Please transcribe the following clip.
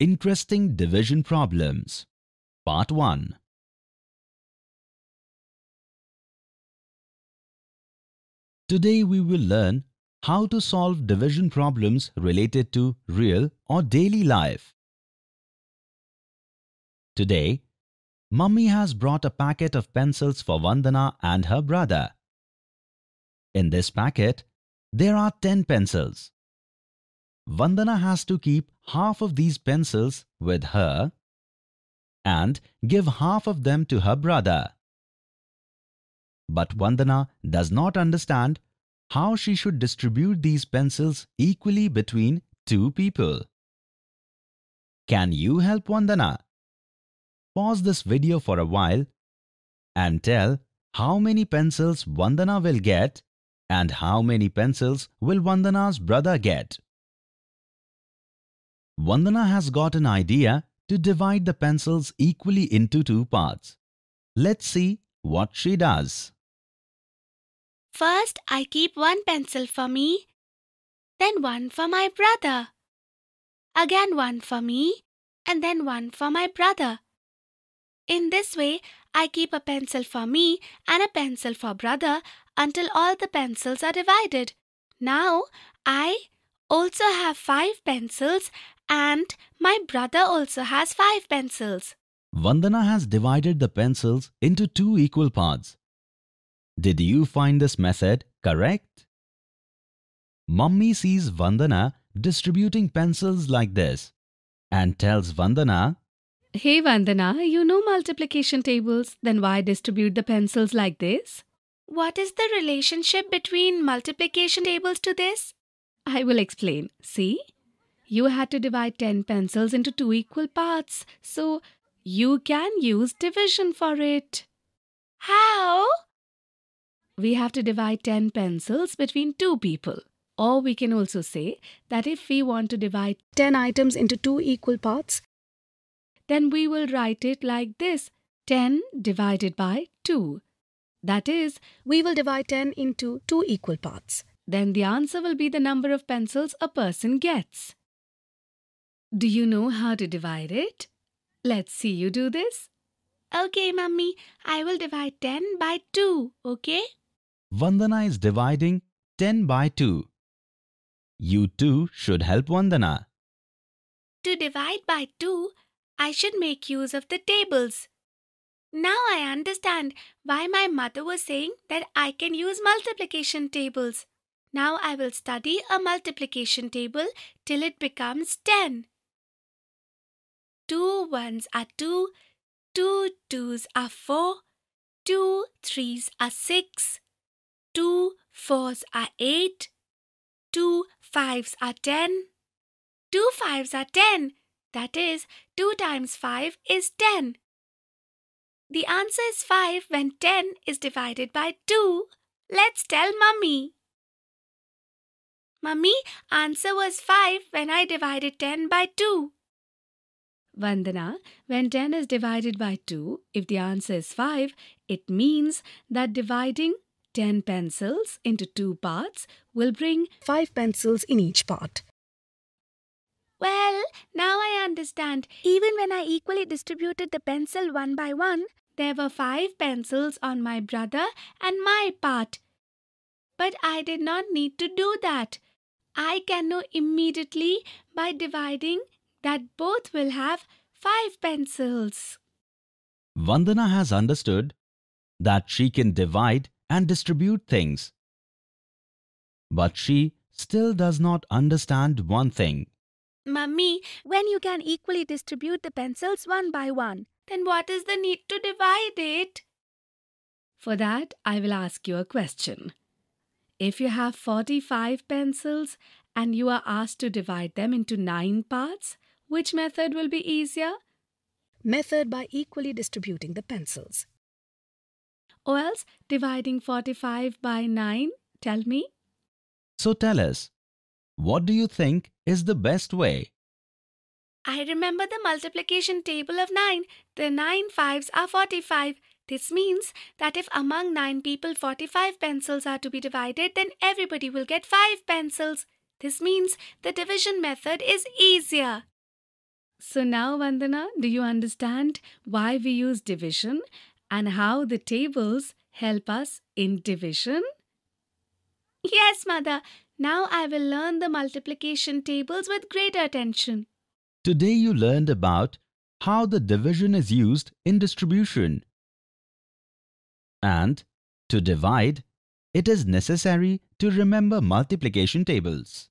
Interesting Division Problems Part 1 Today we will learn how to solve division problems related to real or daily life. Today, Mummy has brought a packet of pencils for Vandana and her brother. In this packet, there are 10 pencils. Vandana has to keep half of these pencils with her and give half of them to her brother. But Vandana does not understand how she should distribute these pencils equally between two people. Can you help Vandana? Pause this video for a while and tell how many pencils Vandana will get and how many pencils will Vandana's brother get. Vandana has got an idea to divide the pencils equally into two parts. Let's see what she does. First, I keep one pencil for me, then one for my brother, again one for me, and then one for my brother. In this way, I keep a pencil for me and a pencil for brother until all the pencils are divided. Now, I also have five pencils and my brother also has five pencils. Vandana has divided the pencils into two equal parts. Did you find this method correct? Mummy sees Vandana distributing pencils like this and tells Vandana, Hey Vandana, you know multiplication tables, then why distribute the pencils like this? What is the relationship between multiplication tables to this? I will explain. See? you had to divide 10 pencils into two equal parts, so you can use division for it. How? We have to divide 10 pencils between two people. Or we can also say that if we want to divide 10 items into two equal parts, then we will write it like this 10 divided by 2. That is, we will divide 10 into two equal parts. Then the answer will be the number of pencils a person gets. Do you know how to divide it? Let's see you do this. Okay, mummy. I will divide 10 by 2, okay? Vandana is dividing 10 by 2. You too should help Vandana. To divide by 2, I should make use of the tables. Now I understand why my mother was saying that I can use multiplication tables. Now I will study a multiplication table till it becomes 10. Two ones are two, two twos are four, two threes are six, two fours are eight, two fives are ten, two fives are ten. That is, 2 times 5 is 10. The answer is 5 when 10 is divided by 2. Let's tell mummy. Mummy, answer was 5 when I divided 10 by 2. Vandana, when 10 is divided by 2, if the answer is 5, it means that dividing 10 pencils into two parts will bring 5 pencils in each part. Well, now I understand. Even when I equally distributed the pencil one by one, there were five pencils on my brother and my part. But I did not need to do that. I can know immediately by dividing that both will have five pencils. Vandana has understood that she can divide and distribute things. But she still does not understand one thing. Mummy, when you can equally distribute the pencils one by one, then what is the need to divide it? For that, I will ask you a question. If you have 45 pencils and you are asked to divide them into 9 parts, which method will be easier? Method by equally distributing the pencils. Or else dividing 45 by 9. Tell me. So tell us, what do you think is the best way? I remember the multiplication table of 9. The 9 fives are 45. This means that if among 9 people 45 pencils are to be divided, then everybody will get 5 pencils. This means the division method is easier. So now, Vandana, do you understand why we use division and how the tables help us in division? Yes, mother. Now I will learn the multiplication tables with greater attention. Today you learned about how the division is used in distribution. And to divide, it is necessary to remember multiplication tables.